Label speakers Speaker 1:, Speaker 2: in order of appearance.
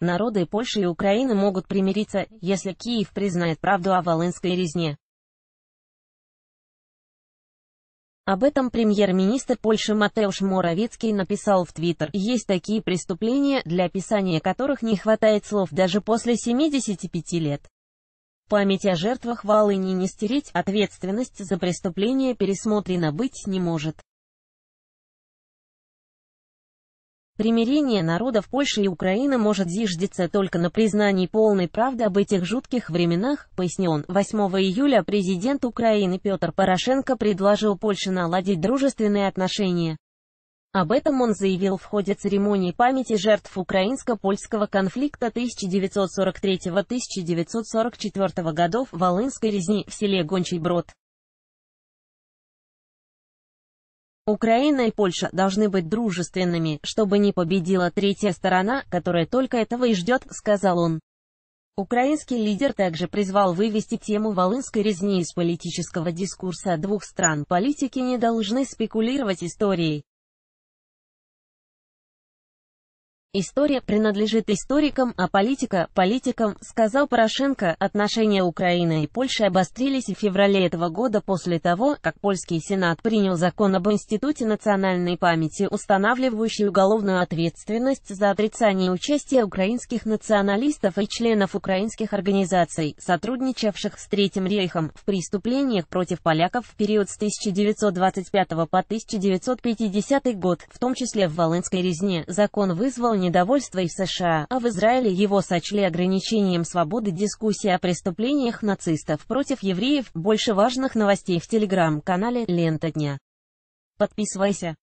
Speaker 1: Народы Польши и Украины могут примириться, если Киев признает правду о Волынской резне. Об этом премьер-министр Польши Матеуш Моровицкий написал в Твиттер. Есть такие преступления, для описания которых не хватает слов даже после 75 лет. Память о жертвах Волыни не стереть, ответственность за преступление пересмотрена быть не может. Примирение народов Польши и Украины может зиждиться только на признании полной правды об этих жутких временах, пояснил он. 8 июля президент Украины Петр Порошенко предложил Польше наладить дружественные отношения. Об этом он заявил в ходе церемонии памяти жертв украинско-польского конфликта 1943-1944 годов в Волынской резни в селе Гончий Брод. Украина и Польша должны быть дружественными, чтобы не победила третья сторона, которая только этого и ждет, сказал он. Украинский лидер также призвал вывести тему Волынской резни из политического дискурса двух стран. Политики не должны спекулировать историей. История принадлежит историкам, а политика – политикам, сказал Порошенко. Отношения Украины и Польши обострились в феврале этого года после того, как польский сенат принял закон об Институте национальной памяти, устанавливающий уголовную ответственность за отрицание участия украинских националистов и членов украинских организаций, сотрудничавших с Третьим рейхом, в преступлениях против поляков в период с 1925 по 1950 год, в том числе в Волынской резне. Закон вызвал Недовольства и в США, а в Израиле его сочли ограничением свободы дискуссии о преступлениях нацистов против евреев. Больше важных новостей в телеграм-канале «Лента дня». Подписывайся.